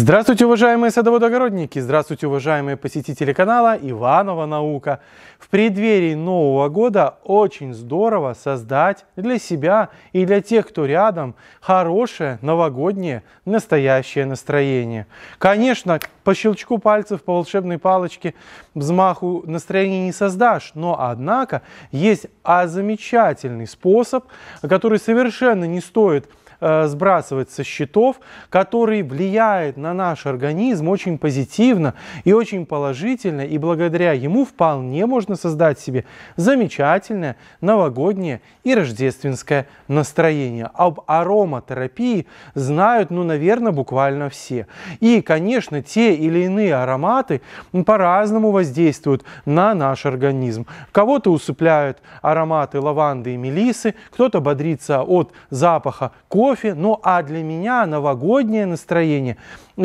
Здравствуйте, уважаемые садоводогородники! Здравствуйте, уважаемые посетители канала Иванова Наука! В преддверии Нового года очень здорово создать для себя и для тех, кто рядом, хорошее новогоднее настоящее настроение. Конечно, по щелчку пальцев, по волшебной палочке, взмаху настроения не создашь, но однако есть а замечательный способ, который совершенно не стоит Э, сбрасывать со счетов, который влияет на наш организм очень позитивно и очень положительно, и благодаря ему вполне можно создать себе замечательное новогоднее и рождественское настроение. Об ароматерапии знают, ну, наверное, буквально все. И, конечно, те или иные ароматы по-разному воздействуют на наш организм. Кого-то усыпляют ароматы лаванды и мелисы, кто-то бодрится от запаха кожи, кофе. Ну а для меня новогоднее настроение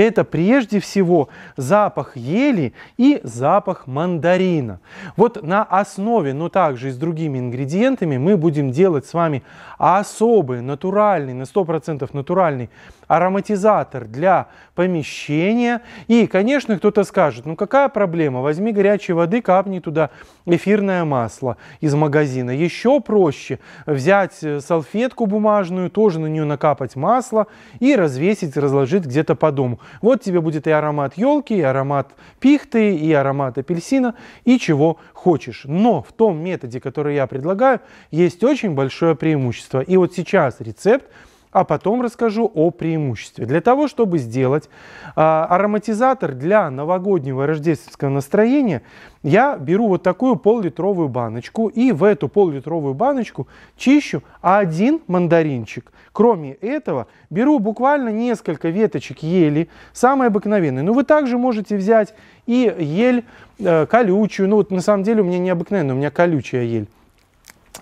это прежде всего запах ели и запах мандарина. Вот на основе, но также и с другими ингредиентами мы будем делать с вами особый натуральный, на 100% натуральный ароматизатор для помещения. И, конечно, кто-то скажет, ну какая проблема, возьми горячей воды, капни туда эфирное масло из магазина. Еще проще взять э, салфетку бумажную, тоже на нее накапать масло и развесить, разложить где-то по дому. Вот тебе будет и аромат елки, и аромат пихты, и аромат апельсина, и чего хочешь. Но в том методе, который я предлагаю, есть очень большое преимущество. И вот сейчас рецепт а потом расскажу о преимуществе. Для того, чтобы сделать а, ароматизатор для новогоднего рождественского настроения, я беру вот такую пол-литровую баночку и в эту пол-литровую баночку чищу один мандаринчик. Кроме этого, беру буквально несколько веточек ели, самые обыкновенные. Но ну, вы также можете взять и ель э, колючую, ну вот на самом деле у меня не обыкновенная, у меня колючая ель.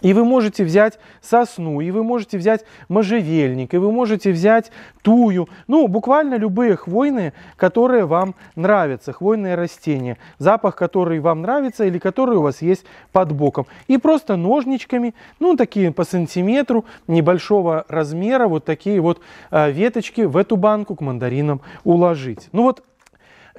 И вы можете взять сосну, и вы можете взять можжевельник, и вы можете взять тую. Ну, буквально любые хвойные, которые вам нравятся, хвойные растения, запах, который вам нравится или который у вас есть под боком. И просто ножничками, ну, такие по сантиметру, небольшого размера, вот такие вот э, веточки в эту банку к мандаринам уложить. Ну, вот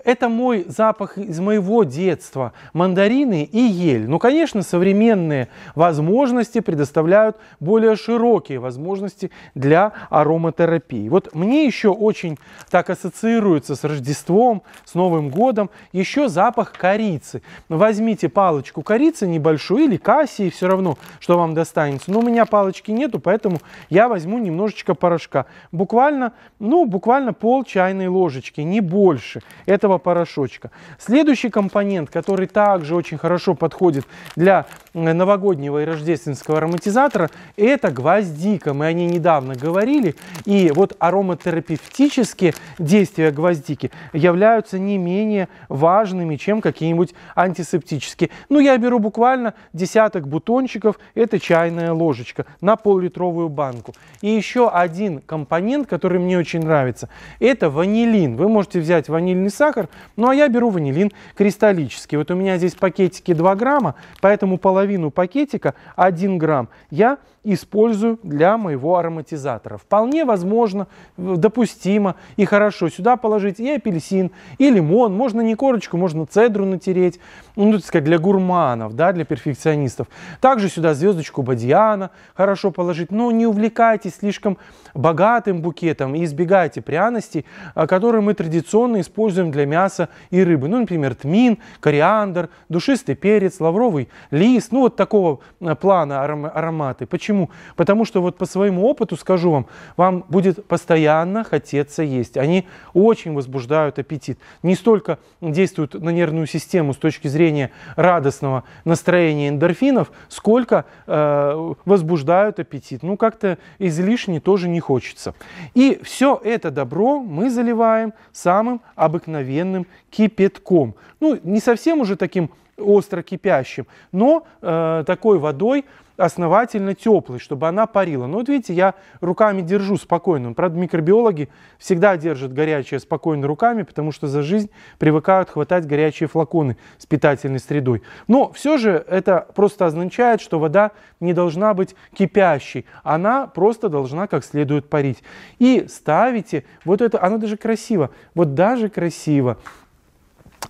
это мой запах из моего детства. Мандарины и ель. Но, ну, конечно, современные возможности предоставляют более широкие возможности для ароматерапии. Вот мне еще очень так ассоциируется с Рождеством, с Новым годом, еще запах корицы. Возьмите палочку корицы небольшую или кассии, все равно, что вам достанется. Но у меня палочки нету, поэтому я возьму немножечко порошка. Буквально, ну, буквально пол чайной ложечки, не больше. Этого порошочка. Следующий компонент, который также очень хорошо подходит для новогоднего и рождественского ароматизатора – это гвоздика. Мы о ней недавно говорили. И вот ароматерапевтические действия гвоздики являются не менее важными, чем какие-нибудь антисептические. Ну, я беру буквально десяток бутончиков, это чайная ложечка на пол-литровую банку. И еще один компонент, который мне очень нравится, это ванилин. Вы можете взять ванильный сахар, ну а я беру ванилин кристаллический. Вот у меня здесь пакетики 2 грамма, поэтому половина половину пакетика, 1 грамм, я использую для моего ароматизатора. Вполне возможно, допустимо и хорошо сюда положить и апельсин, и лимон, можно не корочку, можно цедру натереть, ну, так сказать, для гурманов, да, для перфекционистов. Также сюда звездочку бадьяна хорошо положить, но не увлекайтесь слишком богатым букетом и избегайте пряностей, а, которые мы традиционно используем для мяса и рыбы. Ну, например, тмин, кориандр, душистый перец, лавровый лист, есть, ну, вот такого э, плана ароматы. Почему? Потому что вот по своему опыту, скажу вам, вам будет постоянно хотеться есть. Они очень возбуждают аппетит. Не столько действуют на нервную систему с точки зрения радостного настроения эндорфинов, сколько э, возбуждают аппетит. Ну, как-то излишне тоже не хочется. И все это добро мы заливаем самым обыкновенным кипятком. Ну, не совсем уже таким остро кипящим, но э, такой водой основательно теплой, чтобы она парила. Но вот видите, я руками держу спокойно. Правда, микробиологи всегда держат горячее спокойно руками, потому что за жизнь привыкают хватать горячие флаконы с питательной средой. Но все же это просто означает, что вода не должна быть кипящей. Она просто должна как следует парить. И ставите вот это, она даже красиво, вот даже красиво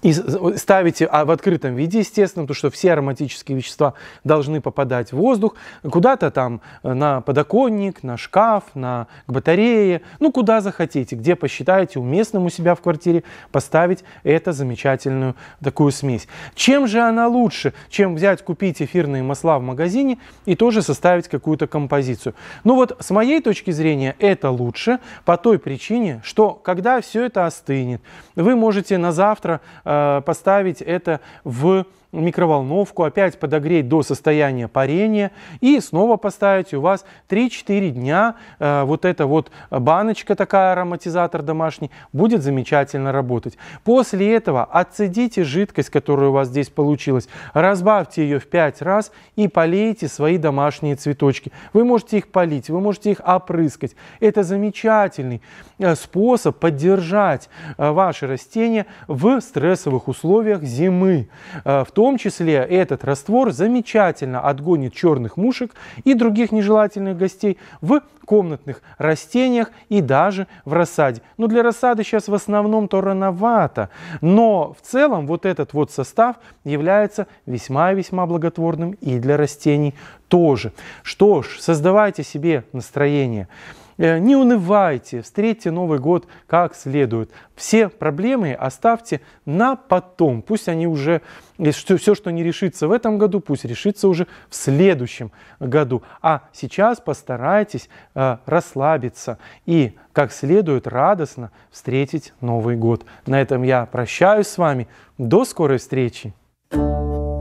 и ставите а в открытом виде, естественно, потому что все ароматические вещества должны попадать в воздух, куда-то там э, на подоконник, на шкаф, на к батарее, ну куда захотите, где посчитаете уместным у себя в квартире поставить эту замечательную такую смесь. Чем же она лучше, чем взять, купить эфирные масла в магазине и тоже составить какую-то композицию? Ну вот с моей точки зрения это лучше по той причине, что когда все это остынет, вы можете на завтра Э, поставить это в микроволновку, опять подогреть до состояния парения и снова поставить. у вас 3-4 дня э, вот эта вот баночка такая, ароматизатор домашний, будет замечательно работать. После этого отцедите жидкость, которая у вас здесь получилась, разбавьте ее в 5 раз и полейте свои домашние цветочки. Вы можете их полить, вы можете их опрыскать. Это замечательный э, способ поддержать э, ваши растения в стрессовых условиях зимы, в том том числе этот раствор замечательно отгонит черных мушек и других нежелательных гостей в комнатных растениях и даже в рассаде. Но для рассады сейчас в основном то рановато, но в целом вот этот вот состав является весьма и весьма благотворным и для растений тоже. Что ж, создавайте себе настроение. Э, не унывайте, встретьте Новый год как следует. Все проблемы оставьте на потом. Пусть они уже, э, все, что не решится в этом году, пусть решится уже в следующем году. А сейчас постарайтесь э, расслабиться и как следует радостно встретить Новый год. На этом я прощаюсь с вами. До скорой встречи! thank you